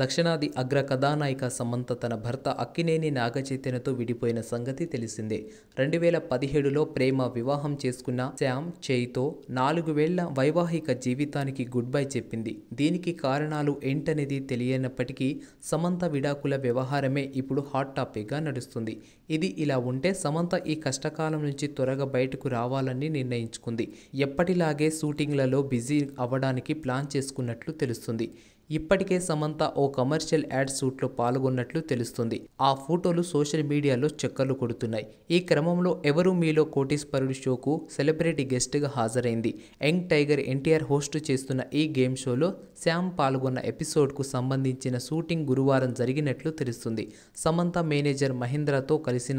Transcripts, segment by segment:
దక్షిణాది అగ్ర కథానాయిక సమంత తన భర్త అక్కినేని నాగచైతన్యతో విడిపోయిన సంగతి తెలిసిందే రెండు వేల పదిహేడులో ప్రేమ వివాహం చేసుకున్న శ్యామ్ చేయితో నాలుగు వేళ్ల వైవాహిక జీవితానికి గుడ్ బై చెప్పింది దీనికి కారణాలు ఏంటనేది తెలియనప్పటికీ సమంత విడాకుల వ్యవహారమే ఇప్పుడు హాట్ టాపిక్గా నడుస్తుంది ఇది ఇలా ఉంటే సమంత ఈ కష్టకాలం నుంచి త్వరగా బయటకు రావాలని నిర్ణయించుకుంది ఎప్పటిలాగే షూటింగ్లలో బిజీ అవ్వడానికి ప్లాన్ చేసుకున్నట్లు తెలుస్తుంది ఇప్పటికే సమంత ఓ కమర్షియల్ యాడ్ షూట్లో పాల్గొన్నట్లు తెలుస్తుంది ఆ ఫోటోలు సోషల్ మీడియాలో చక్కర్లు కొడుతున్నాయి ఈ క్రమంలో ఎవరు మీలో కోటీశ్వరుడు షోకు సెలబ్రిటీ గెస్ట్గా హాజరైంది యంగ్ టైగర్ ఎన్టీఆర్ హోస్ట్ చేస్తున్న ఈ గేమ్ షోలో శామ్ పాల్గొన్న ఎపిసోడ్కు సంబంధించిన షూటింగ్ గురువారం జరిగినట్లు తెలుస్తుంది సమంత మేనేజర్ మహేంద్రతో కలిసిన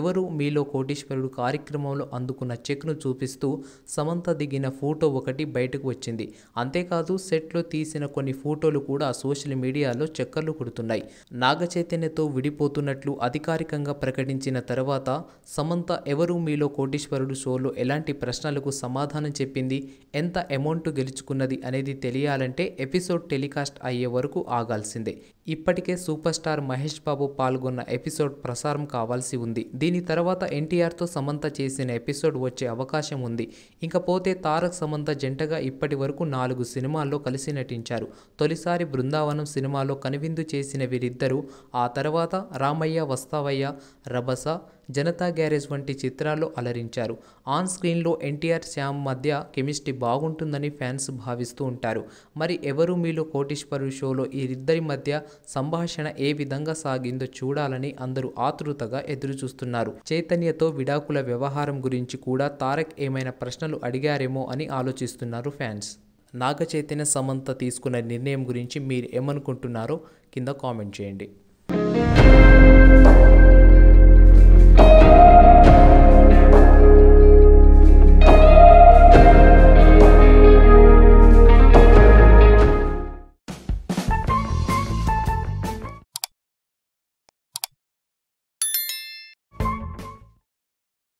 ఎవరు మీలో కోటీశ్వరుడు కార్యక్రమంలో అందుకున్న చెక్ను చూపిస్తూ సమంత దిగిన ఫోటో ఒకటి బయటకు వచ్చింది అంతేకాదు సెట్లో తీసిన కొన్ని ఫోటో ఫోటోలు కూడా సోషల్ మీడియాలో చక్కర్లు కొడుతున్నాయి నాగ చైతన్యతో విడిపోతున్నట్లు అధికారికంగా ప్రకటించిన తర్వాత సమంత ఎవరు మీలో కోటీశ్వరుడు షోలో ఎలాంటి ప్రశ్నలకు సమాధానం చెప్పింది ఎంత అమౌంట్ గెలుచుకున్నది అనేది తెలియాలంటే ఎపిసోడ్ టెలికాస్ట్ అయ్యే వరకు ఆగాల్సిందే ఇప్పటికే సూపర్ స్టార్ మహేష్ బాబు పాల్గొన్న ఎపిసోడ్ ప్రసారం కావాల్సి ఉంది దీని తర్వాత ఎన్టీఆర్తో సమంత చేసిన ఎపిసోడ్ వచ్చే అవకాశం ఉంది ఇంకపోతే తారక్ సమంత జంటగా ఇప్పటి వరకు నాలుగు సినిమాల్లో కలిసి నటించారు తొలిసారి బృందావనం సినిమాలో కనువిందు చేసిన వీరిద్దరూ ఆ తర్వాత రామయ్య వస్తావయ్య రభస జనతా గ్యారేజ్ వంటి చిత్రాల్లో అలరించారు ఆన్ స్క్రీన్లో ఎన్టీఆర్ శ్యామ్ మధ్య కెమిస్ట్రీ బాగుంటుందని ఫ్యాన్స్ భావిస్తూ ఉంటారు మరి ఎవరు మీలో కోటీశ్వరు షోలో వీరిద్దరి మధ్య సంభాషణ ఏ విధంగా సాగిందో చూడాలని అందరూ ఆతృతగా ఎదురుచూస్తున్నారు చైతన్యతో విడాకుల వ్యవహారం గురించి కూడా తారక్ ఏమైనా ప్రశ్నలు అడిగారేమో అని ఆలోచిస్తున్నారు ఫ్యాన్స్ నాగ చైతన్య సమంత తీసుకున్న నిర్ణయం గురించి మీరు ఏమనుకుంటున్నారో కింద కామెంట్ చేయండి